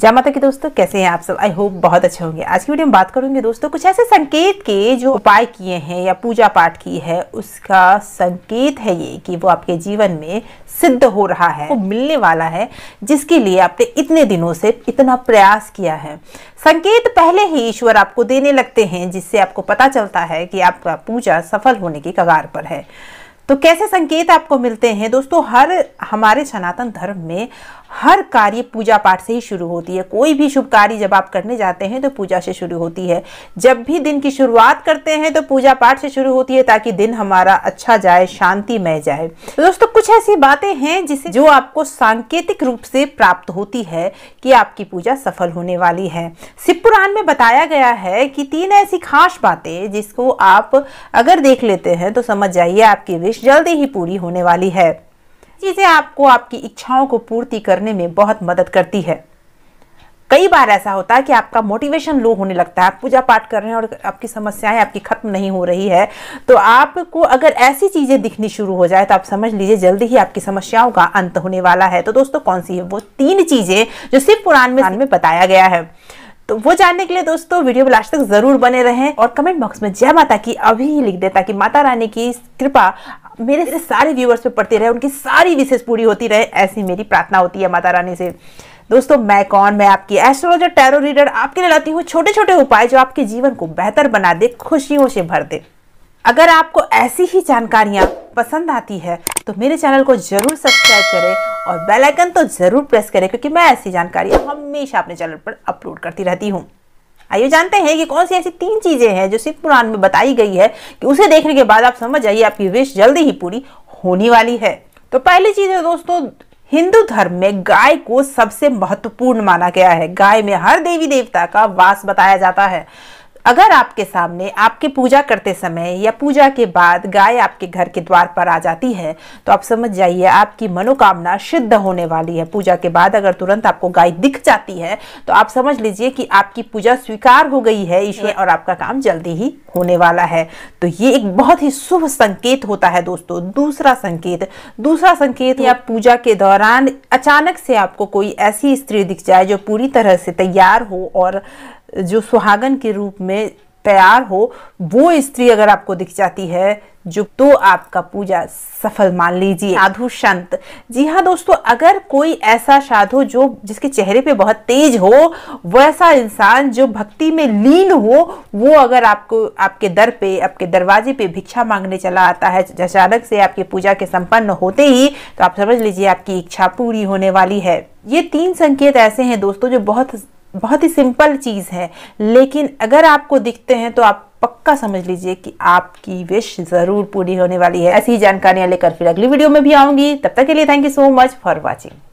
जय माता की दोस्तों कैसे हैं आप सब आई होप बहुत अच्छे होंगे आज की वीडियो में बात करूंगी दोस्तों कुछ ऐसे संकेत के जो उपाय किए हैं या पूजा पाठ की है उसका संकेत है ये कि वो आपके जीवन में सिद्ध हो रहा है वो मिलने वाला है जिसके लिए आपने इतने दिनों से इतना प्रयास किया है संकेत पहले ही ईश्वर आपको देने लगते हैं जिससे आपको पता चलता है कि आपका पूजा सफल होने की कगार पर है तो कैसे संकेत आपको मिलते हैं दोस्तों हर हमारे सनातन धर्म में हर कार्य पूजा पाठ से ही शुरू होती है कोई भी शुभ कार्य जब आप करने जाते हैं तो पूजा से शुरू होती है जब भी दिन की शुरुआत करते हैं तो पूजा पाठ से शुरू होती है ताकि दिन हमारा अच्छा जाए शांतिमय जाए तो दोस्तों कुछ ऐसी बातें हैं जिसे जो आपको सांकेतिक रूप से प्राप्त होती है कि आपकी पूजा सफल होने वाली है शिव पुराण में बताया गया है कि तीन ऐसी खास बातें जिसको आप अगर देख लेते हैं तो समझ जाइए आपकी विश जल्दी ही पूरी होने वाली है चीज़ें आपको आपकी इच्छाओं को पूर्ति करने में बहुत मदद करती है कई बार ऐसा होता है कि आपका मोटिवेशन लो होने लगता है पूजा पाठ कर रहे हैं और आपकी समस्याएं आपकी खत्म नहीं हो रही है तो आपको अगर ऐसी चीज़ें दिखनी शुरू हो जाए तो आप समझ लीजिए जल्दी ही आपकी समस्याओं का अंत होने वाला है तो दोस्तों कौन सी है वो तीन चीज़ें जो सिर्फ पुराण में, में बताया गया है तो वो जानने के लिए दोस्तों वीडियो लास्ट तक जरूर बने रहें और कमेंट बॉक्स में जय माता की अभी ही लिख दे ताकि माता रानी की कृपा मेरे मेरे सारे व्यूवर्स पे पढ़ते रहे उनकी सारी विशेष पूरी होती रहे ऐसी मेरी प्रार्थना होती है माता रानी से दोस्तों मैं कौन मैं आपकी एस्ट्रोलॉजर टैरो रीडर आपके लिए लाती हूँ छोटे छोटे उपाय जो आपके जीवन को बेहतर बना दे खुशियों से भर दे अगर आपको ऐसी ही जानकारियाँ पसंद आती है तो मेरे चैनल को जरूर सब्सक्राइब करें और बेल आइकन तो ज़रूर प्रेस करें क्योंकि मैं ऐसी जानकारियाँ हमेशा अपने चैनल पर अपलोड करती रहती हूँ आइए जानते हैं कि कौन सी ऐसी तीन चीजें हैं जो शिव पुराण में बताई गई है कि उसे देखने के बाद आप समझ जाइए आपकी विश जल्दी ही पूरी होने वाली है तो पहली चीज है दोस्तों हिंदू धर्म में गाय को सबसे महत्वपूर्ण माना गया है गाय में हर देवी देवता का वास बताया जाता है अगर आपके सामने आपके पूजा करते समय या पूजा के बाद गाय आपके घर के द्वार पर आ जाती है तो आप समझ जाइए आपकी मनोकामना सिद्ध होने वाली है पूजा के बाद अगर तुरंत आपको गाय दिख जाती है तो आप समझ लीजिए कि आपकी पूजा स्वीकार हो गई है इसलिए और आपका काम जल्दी ही होने वाला है तो ये एक बहुत ही शुभ संकेत होता है दोस्तों दूसरा संकेत दूसरा संकेत या पूजा के दौरान अचानक से आपको कोई ऐसी स्त्री दिख जाए जो पूरी तरह से तैयार हो और जो सुहागन के रूप में तैयार हो वो स्त्री अगर आपको दिख जाती है जो तो आपका पूजा सफल मान लीजिए साधु संत जी हाँ दोस्तों अगर कोई ऐसा साधु जो जिसके चेहरे पे बहुत तेज हो वैसा इंसान जो भक्ति में लीन हो वो अगर आपको आपके दर पे आपके दरवाजे पे भिक्षा मांगने चला आता है अचानक से आपकी पूजा के संपन्न होते ही तो आप समझ लीजिए आपकी इच्छा पूरी होने वाली है ये तीन संकेत ऐसे हैं दोस्तों जो बहुत बहुत ही सिंपल चीज़ है लेकिन अगर आपको दिखते हैं तो आप पक्का समझ लीजिए कि आपकी विश ज़रूर पूरी होने वाली है ऐसी जानकारियां लेकर फिर अगली वीडियो में भी आऊँगी तब तक के लिए thank you so much for watching